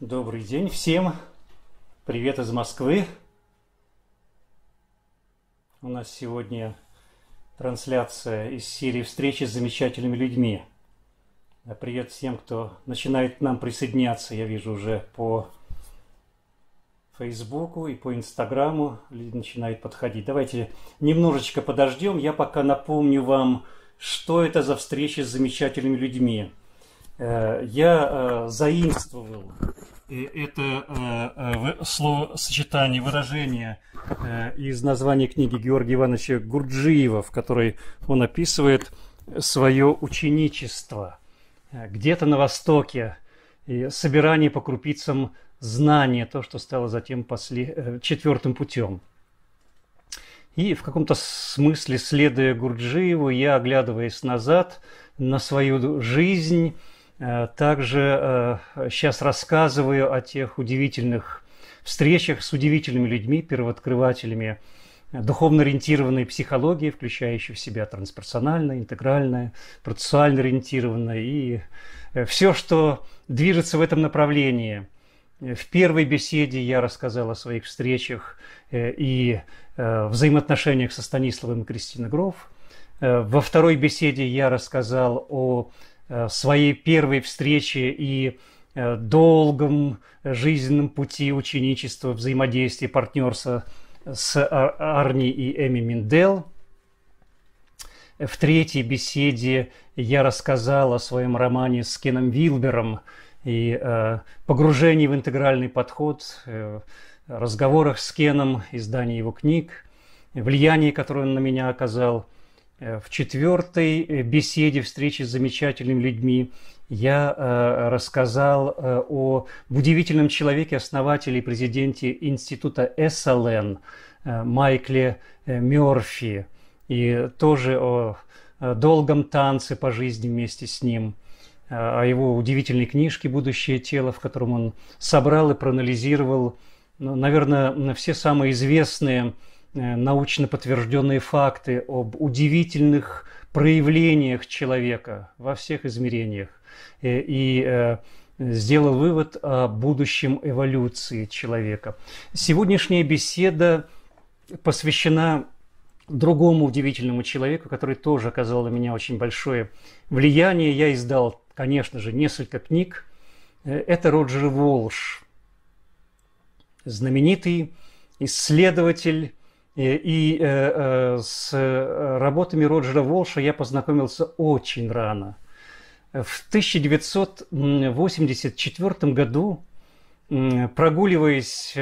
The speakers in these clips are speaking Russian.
Добрый день всем. Привет из Москвы. У нас сегодня трансляция из серии «Встречи с замечательными людьми». Привет всем, кто начинает к нам присоединяться. Я вижу уже по Фейсбуку и по Инстаграму люди начинают подходить. Давайте немножечко подождем. Я пока напомню вам, что это за встречи с замечательными людьми. Э, я э, заимствовал это э, э, словосочетание, выражение э, из названия книги Георгия Ивановича Гурджиева, в которой он описывает свое ученичество где-то на Востоке, собирание по крупицам знания, то, что стало затем после, четвертым путем. И в каком-то смысле, следуя Гурджиеву, я, оглядываясь назад на свою жизнь, Э, также сейчас э, рассказываю о тех удивительных встречах с удивительными людьми, первооткрывателями э, духовно ориентированной психологии, включающей в себя трансперсональное, интегральное, процессуально ориентированное и все, что движется в этом направлении. В первой беседе я рассказал о своих встречах и взаимоотношениях со Станиславом и Кристиной Гров. Во второй беседе я рассказал о Э, своей первой встрече и э, долгом жизненном пути ученичества, взаимодействия, партнерства с Арни и Эми Миндел. В третьей беседе я рассказал о своем романе с Кеном Вилбером и э, погружении в интегральный подход, разговорах с Кеном, издании его книг, влияние, которое он на меня оказал – Э, в четвертой э, беседе встречи с замечательными людьми я э, рассказал о удивительном человеке, основателе и президенте института СЛН Майкле Мерфи и тоже о долгом танце по жизни вместе с ним, о его удивительной книжке «Будущее тело», в котором он собрал и проанализировал, ну, наверное, все самые известные Э, научно подтвержденные факты об удивительных проявлениях человека во всех измерениях э, и э, сделал вывод о будущем эволюции человека. Сегодняшняя беседа посвящена другому удивительному человеку, который тоже оказал на меня очень большое влияние. Я издал, конечно же, несколько книг. Это Роджер Волш, знаменитый исследователь Э, и э, э, с работами Роджера Волша я познакомился очень рано. В 1984 году, прогуливаясь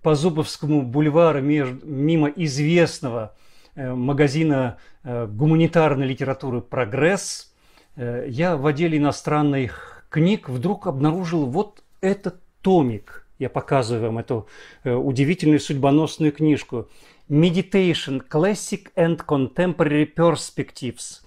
по Зубовскому бульвару мимо известного магазина гуманитарной литературы «Прогресс», я в отделе иностранных книг вдруг обнаружил вот этот томик. Я показываю вам эту удивительную судьбоносную книжку. Meditation Classic and Contemporary Perspectives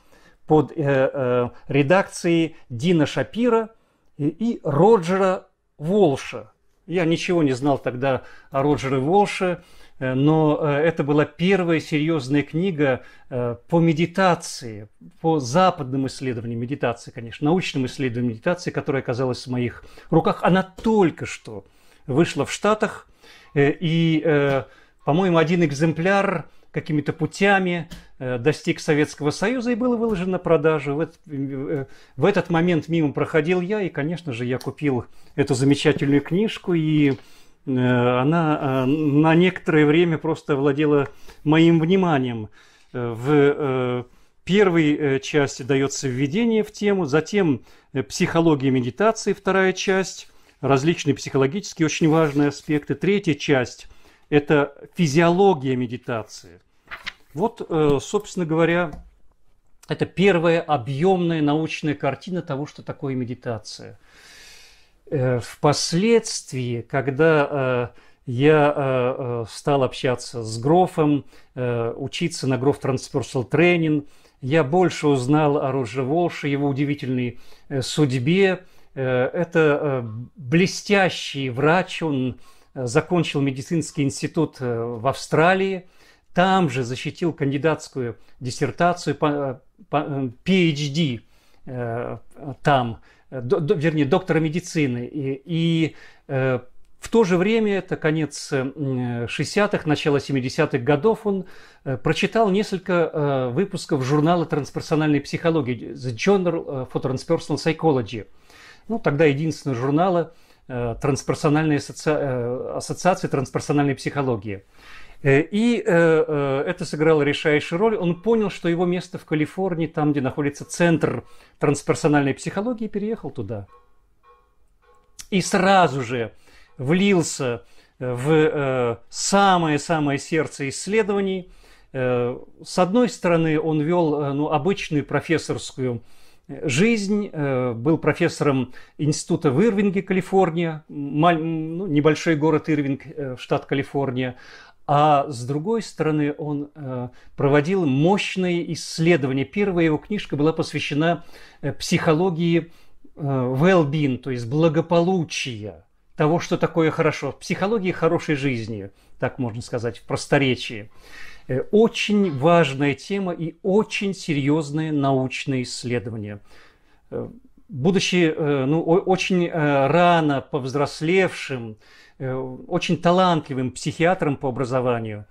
под э, э, редакцией Дина Шапира и, и Роджера Волша. Я ничего не знал тогда о Роджере Волше, э, но э, это была первая серьезная книга э, по медитации, по западным исследованиям медитации, конечно, научным исследованиям медитации, которая оказалась в моих руках. Она только что вышла в Штатах, и по-моему, один экземпляр какими-то путями э, достиг Советского Союза и был выложен на продажу. Э, в этот, момент мимо проходил я, и, конечно же, я купил эту замечательную книжку, и э, она на некоторое время просто владела моим вниманием. В первой части дается введение в тему, затем психология медитации, вторая часть, различные психологические очень важные аспекты, третья часть – это физиология медитации. Вот, э, собственно говоря, это первая объемная научная картина того, что такое медитация. Э, впоследствии, когда э, я стал общаться с Грофом, учиться на Гроф Transpersonal Training, я больше узнал о Роже Волше, его удивительной судьбе. Это блестящий врач, он закончил медицинский институт э, в Австралии, там же защитил кандидатскую диссертацию, PhD э, э, там, вернее, доктора медицины. И, и в то же время, это конец 60-х, начало 70-х годов, он прочитал несколько выпусков журнала трансперсональной психологии The Journal for Transpersonal Psychology. Ну, тогда единственного журнала – Э, трансперсональной асоци... Э, ассоциации трансперсональной психологии. Э, и это сыграло решающую роль. Он понял, что его место в Калифорнии, там, где находится центр трансперсональной психологии, переехал туда. И сразу же влился в самое-самое сердце исследований. С одной стороны, он вел ну, обычную профессорскую жизнь, э, был профессором института в Ирвинге, Калифорния, ну, небольшой город Ирвинг, э, штат Калифорния. А с другой стороны, он э, проводил мощные исследования. Первая его книжка была посвящена психологии well-being, то есть благополучия, того, что такое хорошо, психологии хорошей жизни, так можно сказать, в просторечии. Э, очень важная тема и очень серьезные научные исследования. Э, будучи э, ну, очень рано повзрослевшим, очень талантливым психиатром по образованию,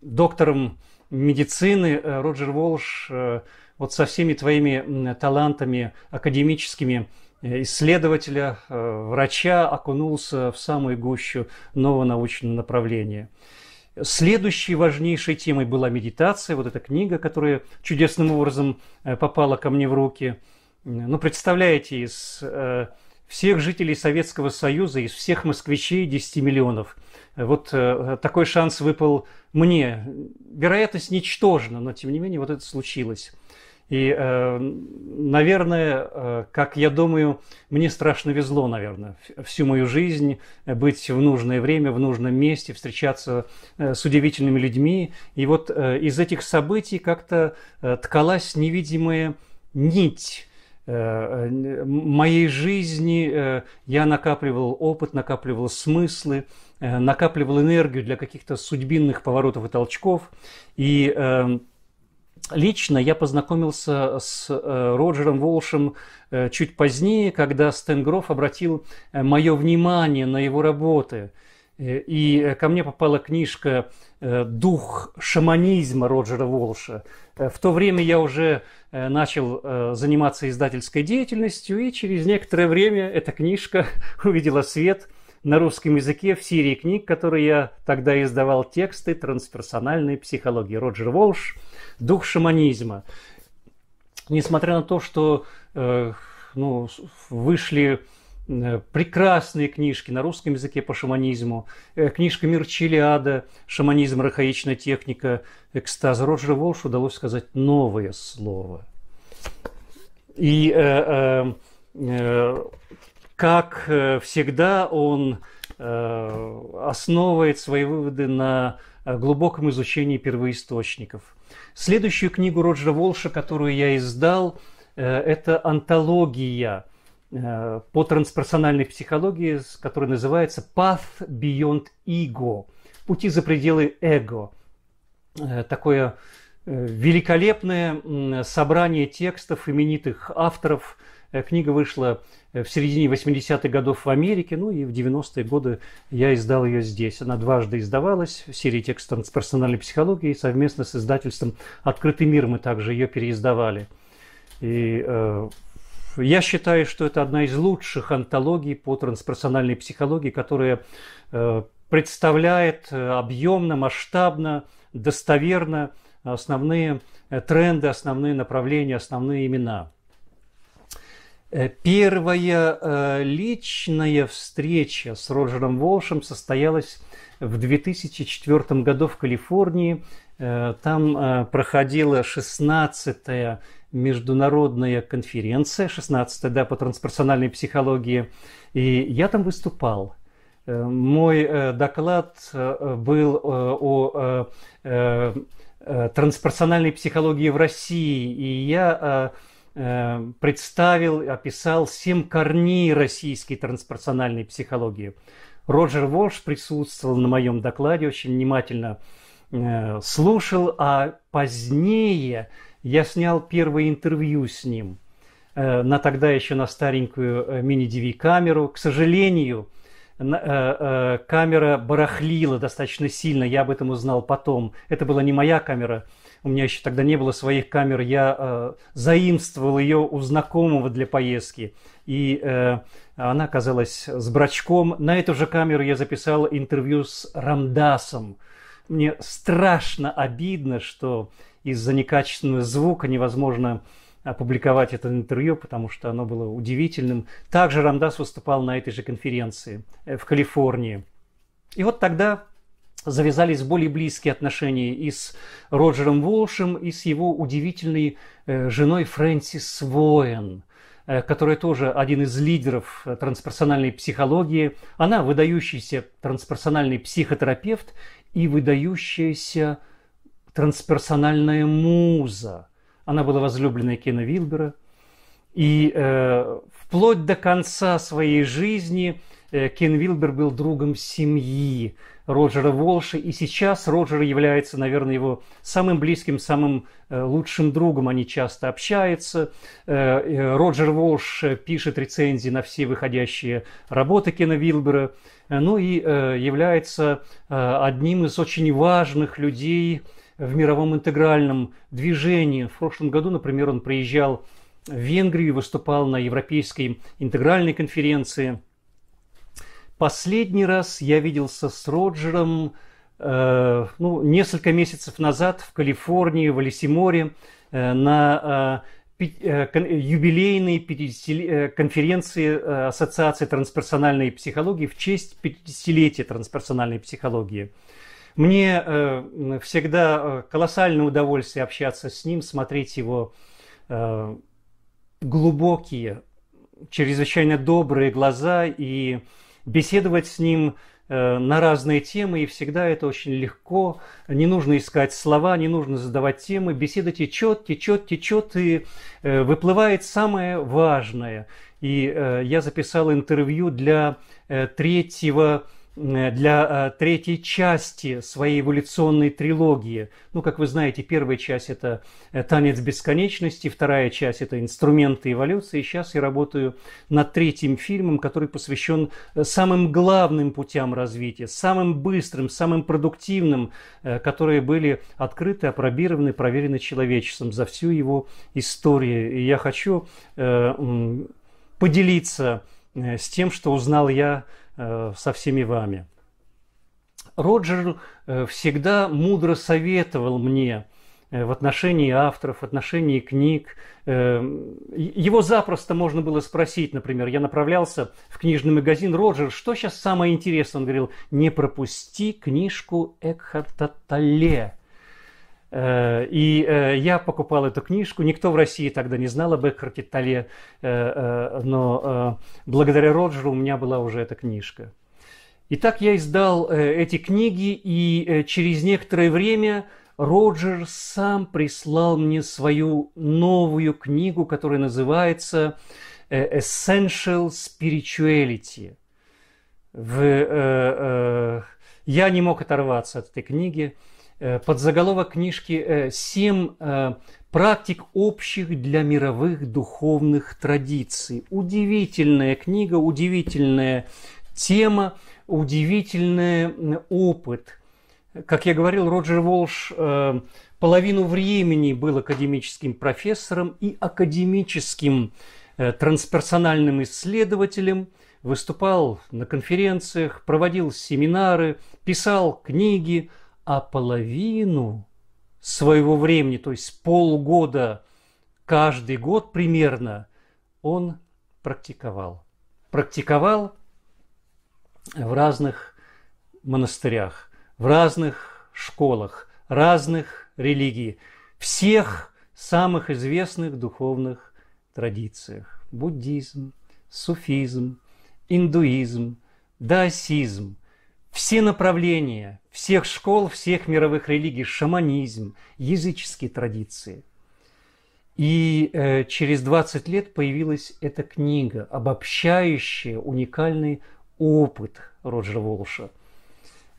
доктором медицины Роджер Волш вот со всеми твоими талантами академическими исследователя, врача окунулся в самую гущу нового научного направления. Следующей важнейшей темой была медитация, вот эта книга, которая чудесным образом э, попала ко мне в руки. Ну, представляете, из э, всех жителей Советского Союза, из всех москвичей 10 миллионов. Вот э, такой шанс выпал мне. Вероятность ничтожна, но тем не менее вот это случилось. И, э, наверное, э, как я думаю, мне страшно везло, наверное, всю мою жизнь э, быть в нужное время, в нужном месте, встречаться с удивительными людьми. И вот из этих событий как-то ткалась невидимая нить моей жизни я накапливал опыт, накапливал смыслы, накапливал энергию для каких-то судьбинных поворотов и толчков. И эм, Лично я познакомился с э, Роджером Волшем э, чуть позднее, когда Стэн Гроф обратил э, мое внимание на его работы. И ко мне попала книжка «Дух шаманизма» Роджера Волша. В то время я уже начал заниматься издательской деятельностью, и через некоторое время эта книжка увидела свет – на русском языке в серии книг, которые я тогда издавал, тексты трансперсональной психологии. Роджер Волш «Дух шаманизма». Несмотря на то, что э, ну, вышли э, прекрасные книжки на русском языке по шаманизму, э, книжка «Мир Чилиада», «Шаманизм. рахаичная техника», «Экстаз». Роджер Волш удалось сказать новое слово. И э, э, э как э, всегда, он э, основывает свои выводы на э, глубоком изучении первоисточников. Следующую книгу Роджера Волша, которую я издал, это антология по трансперсональной психологии, которая называется «Path Beyond Ego» – «Пути за пределы эго». Такое великолепное собрание текстов именитых авторов – Э, книга вышла э, в середине 80-х годов в Америке, ну и в 90-е годы я издал ее здесь. Она дважды издавалась в серии текстов трансперсональной психологии совместно с издательством «Открытый мир» мы также ее переиздавали. И э, я считаю, что это одна из лучших антологий по трансперсональной психологии, которая э, представляет э, объемно, масштабно, достоверно основные тренды, основные направления, основные имена – Э, первая э, личная встреча с Роджером Волшем состоялась в 2004 году в Калифорнии. Э, там проходила 16-я международная конференция, 16-я да, по трансперсональной психологии, и я там выступал. Мой доклад был о трансперсональной психологии в России, и я Э, представил, описал семь корней российской трансперсональной психологии. Роджер Волш присутствовал на моем докладе, очень внимательно э, слушал, а позднее я снял первое интервью с ним э, на тогда еще на старенькую мини-DV-камеру. К сожалению, камера барахлила достаточно сильно, я об этом узнал потом. Это была не моя камера, у меня еще тогда не было своих камер, я э, заимствовал ее у знакомого для поездки. И э, она оказалась с брачком. На эту же камеру я записал интервью с Рамдасом. Мне страшно обидно, что из-за некачественного звука невозможно опубликовать это интервью, потому что оно было удивительным. Также Рамдас выступал на этой же конференции э, в Калифорнии. И вот тогда завязались более близкие отношения и с Роджером Волшем, и с его удивительной э, женой Фрэнсис Воэн, э, которая тоже один из лидеров э, трансперсональной психологии. Она выдающийся трансперсональный психотерапевт и выдающаяся трансперсональная муза. Она была возлюбленной Кена Вилбера. И э, вплоть до конца своей жизни Кен Вилбер был другом семьи, Роджера Волша. И сейчас Роджер является, наверное, его самым близким, самым э, лучшим другом. Они часто общаются. Э, э, Роджер Волш пишет рецензии на все выходящие работы Кена Вилбера. Ну и является одним из очень важных людей в мировом интегральном движении. В прошлом году, например, он приезжал в Венгрию, и выступал на Европейской интегральной конференции – Последний раз я виделся с Роджером э, ну, несколько месяцев назад в Калифорнии, в Алисиморе, э, на э, э юбилейной 50 э, конференции э, Ассоциации трансперсональной психологии в честь 50-летия трансперсональной психологии. Мне э, всегда колоссальное удовольствие общаться с ним, смотреть его э, глубокие, чрезвычайно добрые глаза и э, беседовать с ним э, на разные темы, и всегда это очень легко. Не нужно искать слова, не нужно задавать темы. Беседа течет, течет, течет, и э, выплывает самое важное. И э, я записал интервью для третьего Э, для э, третьей части своей эволюционной трилогии. Ну, как вы знаете, первая часть – это э, «Танец бесконечности», вторая часть – это «Инструменты эволюции». Сейчас я работаю над третьим фильмом, который посвящен самым главным путям развития, самым быстрым, самым продуктивным, которые были открыты, опробированы, проверены человечеством за всю его историю. И я хочу поделиться с тем, что узнал я Э, со всеми вами. Роджер э, всегда мудро советовал мне э, в отношении авторов, в отношении книг. Его запросто можно было спросить, например, я направлялся в книжный магазин «Роджер», что сейчас самое интересное? Он говорил, не пропусти книжку Экхарта Толле Э, и э, я покупал эту книжку. Никто в России тогда не знал об Экхарте Тале, э, но благодаря Роджеру у меня была уже эта книжка. И так я издал эти книги, и через некоторое время Роджер сам прислал мне свою новую книгу, которая называется Essential Spirituality. В, я не мог оторваться от этой книги. Э, подзаголовок книжки э, «Семь э, практик общих для мировых духовных традиций». Удивительная книга, удивительная тема, удивительный опыт. Как я говорил, Роджер Волш половину времени был академическим профессором и академическим трансперсональным исследователем, выступал на конференциях, проводил семинары, писал книги – а половину своего времени, то есть полгода каждый год примерно, он практиковал. Практиковал в разных монастырях, в разных школах, разных религий, всех самых известных духовных традициях. Буддизм, суфизм, индуизм, даосизм – все направления всех школ, всех мировых религий, шаманизм, языческие традиции. И э, через 20 лет появилась эта книга, обобщающая уникальный опыт Роджера Волша.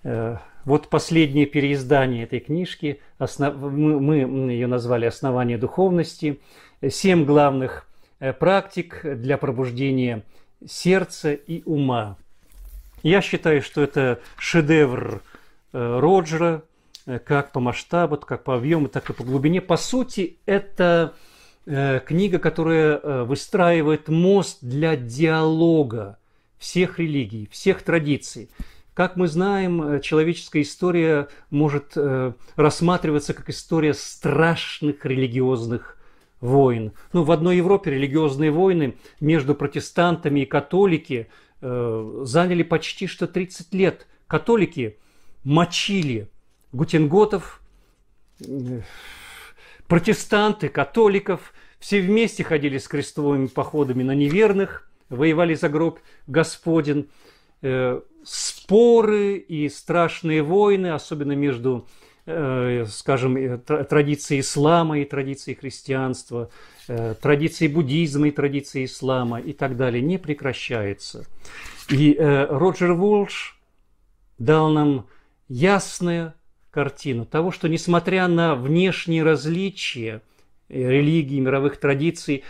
Э, вот последнее переиздание этой книжки, основ... мы, мы ее назвали «Основание духовности», семь главных э, практик для пробуждения сердца и ума. Я считаю, что это шедевр э, Роджера, э, как по масштабу, как по объему, так и по глубине. По сути, это э, книга, которая выстраивает мост для диалога всех религий, всех традиций. Как мы знаем, человеческая история может рассматриваться как история страшных религиозных войн. Ну, в одной Европе религиозные войны между протестантами и католиками э, заняли почти что 30 лет. Католики мочили гутенготов, э, протестанты, католиков. Все вместе ходили с крестовыми походами на неверных, воевали за гроб Господен. Э, споры и страшные войны, особенно между э, скажем, традиции ислама и традиции христианства – Э, традиции буддизма и традиции ислама и так далее не прекращается. И э, Роджер Волш дал нам ясную картину того, что несмотря на внешние различия э, религий, мировых традиций,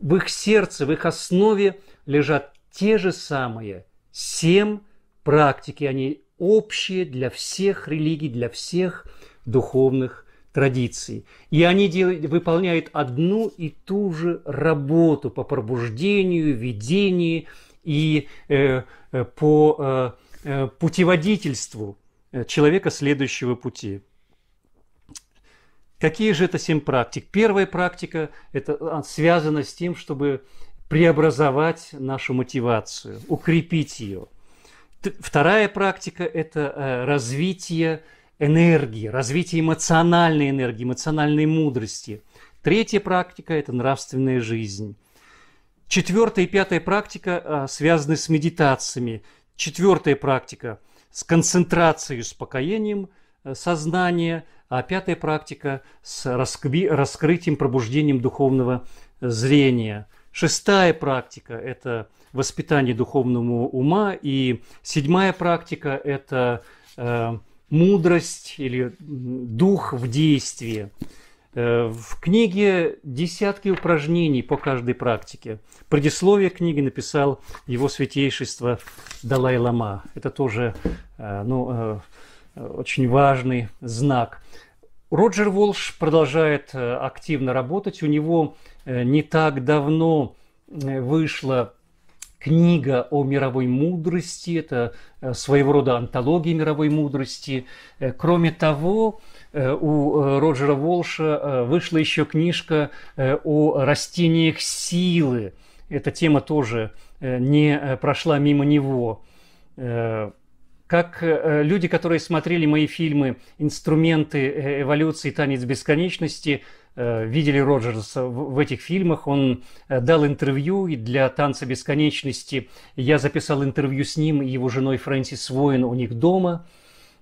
в их сердце, в их основе лежат те же самые семь практики, они общие для всех религий, для всех духовных традиции. И они делают, выполняют одну и ту же работу по пробуждению, ведению и э, э, по э, э путеводительству э, человека следующего пути. Какие же это семь практик? Первая практика – это а, связана с тем, чтобы преобразовать нашу мотивацию, укрепить ее. Вторая практика – это развитие энергии, развитие эмоциональной энергии, эмоциональной мудрости. Третья практика – это нравственная жизнь. Четвертая и пятая практика а, связаны с медитациями. Четвертая практика – с концентрацией с успокоением э, сознания, а пятая практика – с раскрытием, пробуждением духовного э, зрения. Шестая практика – это воспитание духовного ума. И седьмая практика – это э, мудрость или дух в действии. Э, в книге десятки упражнений по каждой практике. Предисловие книги написал его святейшество Далай-Лама. Это тоже э, ну, э, очень важный знак. Роджер Волш продолжает активно работать. У него не так давно вышла книга о мировой мудрости, это э, своего рода антология мировой мудрости. Э, кроме того, э, у Роджера Волша вышла еще книжка о растениях силы. Эта тема тоже не прошла мимо него. Как люди, которые смотрели мои фильмы «Инструменты эволюции. Танец бесконечности», Э, видели Роджерса в этих фильмах. Он э, дал интервью для «Танца бесконечности». Я записал интервью с ним и его женой Фрэнсис Воин у них дома.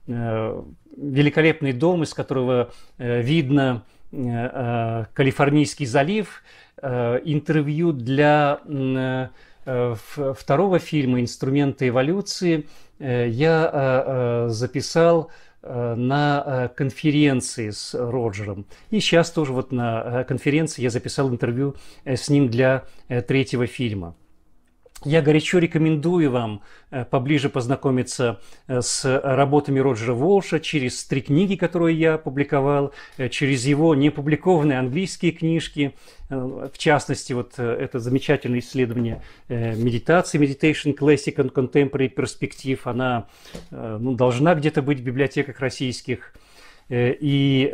Э, великолепный дом, из которого видно Калифорнийский залив. Интервью для второго фильма «Инструменты эволюции» я записал Э, на э, конференции с Роджером. И сейчас тоже вот на э, конференции я записал интервью с ним для третьего фильма. Я горячо рекомендую вам э, поближе познакомиться э, с работами Роджера Волша через три книги, которые я опубликовал, э, через его непубликованные английские книжки, в частности, вот это замечательное исследование медитации, Meditation Classic and Contemporary Perspective, она ну, должна где-то быть в библиотеках российских. И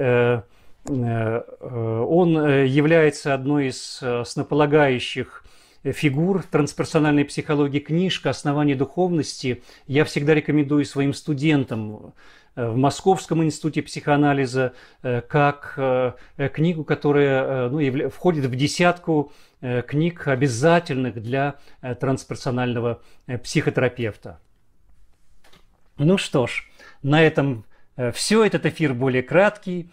он является одной из основополагающих Э, фигур трансперсональной психологии книжка «Основание духовности» я всегда рекомендую своим студентам э, в Московском институте психоанализа э, как книгу, которая ну, входит в десятку книг, обязательных для трансперсонального психотерапевта. Ну что ж, на этом все. Этот эфир более краткий.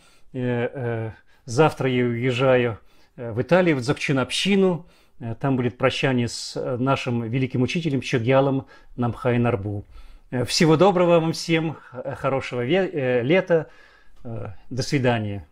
Завтра я уезжаю в Италию, в Дзокчинобщину. общину Э, там будет прощание с э, нашим великим учителем Чогьялом Намхай Нарбу. Э, всего доброго вам всем, хорошего лета, до свидания.